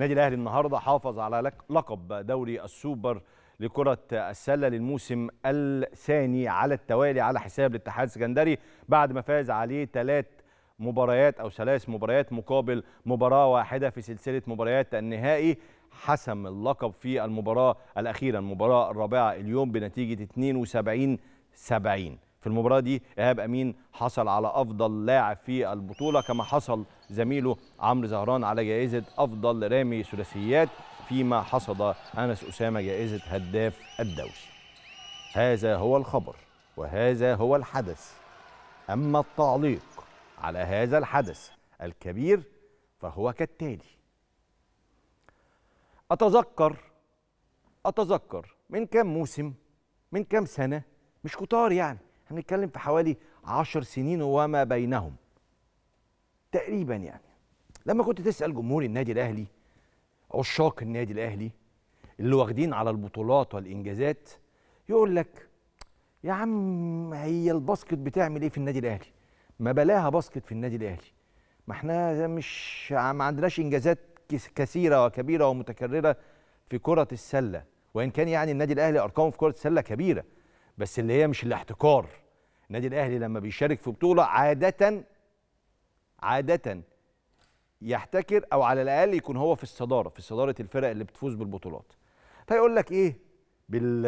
النادي الاهلي النهارده حافظ على لقب دوري السوبر لكرة السلة للموسم الثاني على التوالي على حساب الاتحاد السكندري بعد ما فاز عليه ثلاث مباريات أو ثلاث مباريات مقابل مباراة واحدة في سلسلة مباريات النهائي حسم اللقب في المباراة الأخيرة المباراة الرابعة اليوم بنتيجة 72 70 في المباراه دي ايهاب امين حصل على افضل لاعب في البطوله كما حصل زميله عمرو زهران على جائزه افضل رامي ثلاثيات فيما حصد انس اسامه جائزه هداف الدوري هذا هو الخبر وهذا هو الحدث اما التعليق على هذا الحدث الكبير فهو كالتالي اتذكر اتذكر من كام موسم من كام سنه مش كتار يعني احنا بنتكلم في حوالي عشر سنين وما بينهم تقريبا يعني لما كنت تسال جمهور النادي الاهلي عشاق النادي الاهلي اللي واخدين على البطولات والانجازات يقول لك يا عم هي الباسكت بتعمل ايه في النادي الاهلي ما بلاها باسكت في النادي الاهلي ما احنا مش ما عندناش انجازات كثيره وكبيره ومتكرره في كره السله وان كان يعني النادي الاهلي ارقامه في كره السله كبيره بس اللي هي مش الاحتكار النادي الاهلي لما بيشارك في بطوله عاده عاده يحتكر او على الاقل يكون هو في الصداره في صداره الفرق اللي بتفوز بالبطولات فيقول لك ايه بال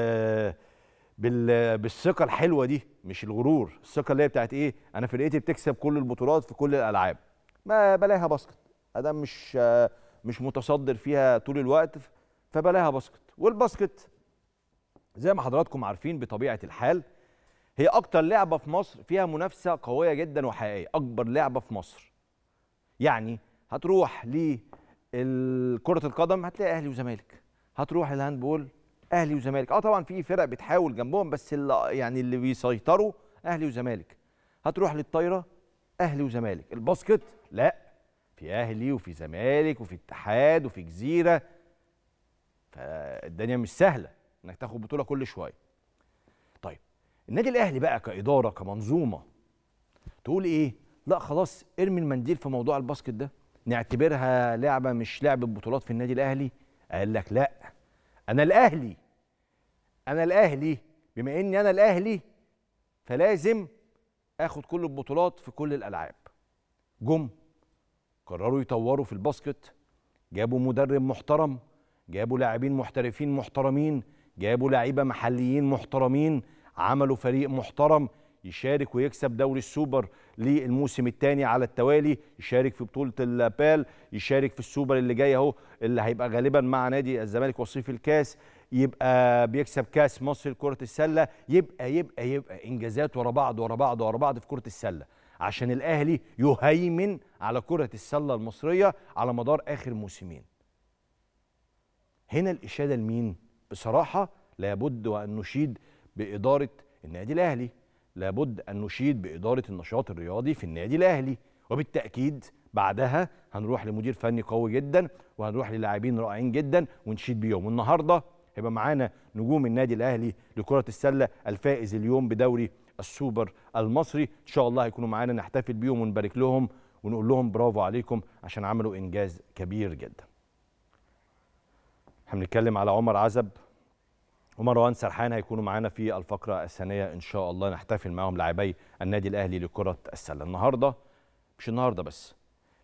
بال بالثقه الحلوه دي مش الغرور الثقه اللي هي بتاعت ايه انا فرقتي بتكسب كل البطولات في كل الالعاب ما بلاها باسكت ادام مش مش متصدر فيها طول الوقت فبلاها باسكت والباسكت زي ما حضراتكم عارفين بطبيعه الحال هي اكتر لعبه في مصر فيها منافسه قويه جدا وحقيقيه اكبر لعبه في مصر يعني هتروح لكره القدم هتلاقي اهلي وزمالك هتروح للهاندبول اهلي وزمالك اه طبعا في فرق بتحاول جنبهم بس اللي يعني اللي بيسيطروا اهلي وزمالك هتروح للطايره اهلي وزمالك الباسكت لا في اهلي وفي زمالك وفي اتحاد وفي جزيره فالدنيا مش سهله انك تاخد بطوله كل شويه طيب النادي الاهلي بقى كاداره كمنظومه تقول ايه لا خلاص ارمي المنديل في موضوع الباسكت ده نعتبرها لعبه مش لعبه بطولات في النادي الاهلي قال لك لا انا الاهلي انا الاهلي بما اني انا الاهلي فلازم اخد كل البطولات في كل الالعاب جم قرروا يطوروا في الباسكت جابوا مدرب محترم جابوا لاعبين محترفين محترمين جابوا لعيبه محليين محترمين عملوا فريق محترم يشارك ويكسب دوري السوبر للموسم الثاني على التوالي يشارك في بطوله البال يشارك في السوبر اللي جاي اهو اللي هيبقى غالبا مع نادي الزمالك وصيف الكاس يبقى بيكسب كاس مصر لكره السله يبقى يبقى يبقى انجازات ورا بعض ورا بعض ورا بعض في كره السله عشان الاهلي يهيمن على كره السله المصريه على مدار اخر موسمين هنا الاشاده لمين بصراحه لابد وان نشيد باداره النادي الاهلي لابد ان نشيد باداره النشاط الرياضي في النادي الاهلي وبالتاكيد بعدها هنروح لمدير فني قوي جدا وهنروح للاعبين رائعين جدا ونشيد بيهم النهارده هيبقى معانا نجوم النادي الاهلي لكره السله الفائز اليوم بدوري السوبر المصري ان شاء الله هيكونوا معانا نحتفل بيهم ونبارك لهم ونقول لهم برافو عليكم عشان عملوا انجاز كبير جدا احنا بنتكلم على عمر عزب ومروان سرحان هيكونوا معانا في الفقره الثانيه ان شاء الله نحتفل معاهم لاعبي النادي الاهلي لكره السله النهارده مش النهارده بس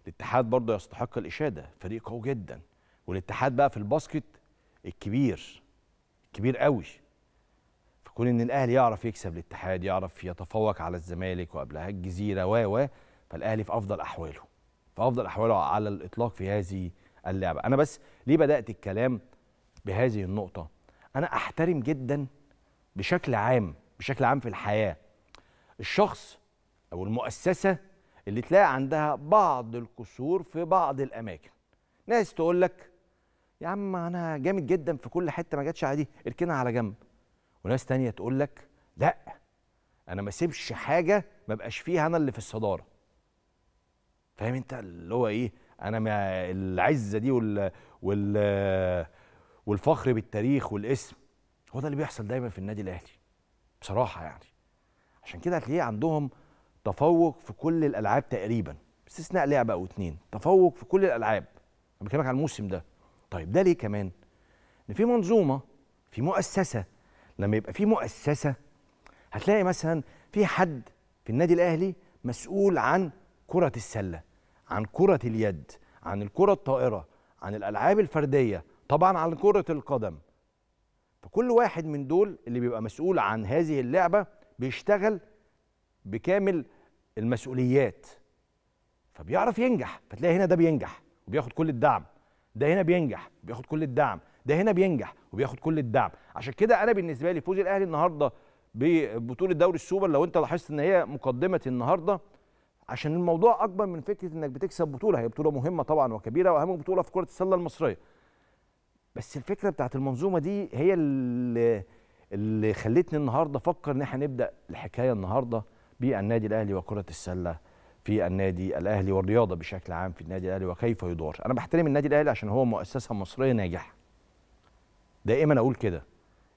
الاتحاد برضه يستحق الاشاده فريق قوي جدا والاتحاد بقى في الباسكت الكبير كبير قوي فكون ان الاهلي يعرف يكسب الاتحاد يعرف يتفوق على الزمالك وقبلها الجزيره و و فالاهلي في افضل احواله في افضل احواله على الاطلاق في هذه اللعبه انا بس ليه بدات الكلام بهذه النقطة أنا أحترم جدا بشكل عام بشكل عام في الحياة الشخص أو المؤسسة اللي تلاقي عندها بعض القصور في بعض الأماكن ناس تقول لك يا عم أنا جامد جدا في كل حتة ما جاتش عادي اركنها على جنب وناس تانية تقول لك لا أنا ما سيبش حاجة ما بقاش فيها أنا اللي في الصدارة فاهم أنت اللي هو إيه أنا ما العزة دي وال وال والفخر بالتاريخ والاسم هو ده اللي بيحصل دايما في النادي الاهلي بصراحه يعني عشان كده هتلاقيه عندهم تفوق في كل الالعاب تقريبا باستثناء لعبه او اتنين تفوق في كل الالعاب انا بكلمك على الموسم ده طيب ده ليه كمان ان في منظومه في مؤسسه لما يبقى في مؤسسه هتلاقي مثلا في حد في النادي الاهلي مسؤول عن كره السله عن كره اليد عن الكره الطائره عن الالعاب الفرديه طبعا على كرة القدم فكل واحد من دول اللي بيبقى مسؤول عن هذه اللعبة بيشتغل بكامل المسؤوليات فبيعرف ينجح فتلاقي هنا ده بينجح وبياخد كل الدعم ده هنا بينجح وبياخد كل الدعم ده هنا بينجح وبياخد كل الدعم عشان كده انا بالنسبه لي فوز الاهلي النهارده ببطوله دوري السوبر لو انت لاحظت ان هي مقدمه النهارده عشان الموضوع اكبر من فكره انك بتكسب بطوله هي بطوله مهمه طبعا وكبيره واهم بطوله في كره السله المصريه بس الفكره بتاعت المنظومه دي هي اللي, اللي خلتني النهارده افكر ان احنا نبدا الحكايه النهارده بالنادي الاهلي وكره السله في النادي الاهلي والرياضه بشكل عام في النادي الاهلي وكيف يدار انا بحترم النادي الاهلي عشان هو مؤسسه مصريه ناجحه دائما اقول كده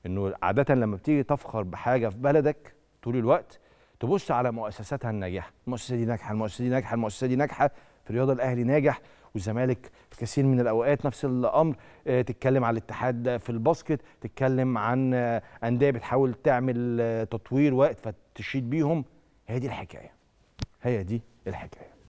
انه عاده لما بتيجي تفخر بحاجه في بلدك طول الوقت تبص على مؤسساتها الناجحه المؤسسه دي ناجحه المؤسسه دي ناجحه المؤسسه دي ناجحه في الرياضه الاهلي ناجح والزمالك في كثير من الاوقات نفس الامر آه، تتكلم على الاتحاد في الباسكت تتكلم عن آه، انديه بتحاول تعمل آه، تطوير وقت فتشيد بيهم هي دي الحكايه هي دي الحكايه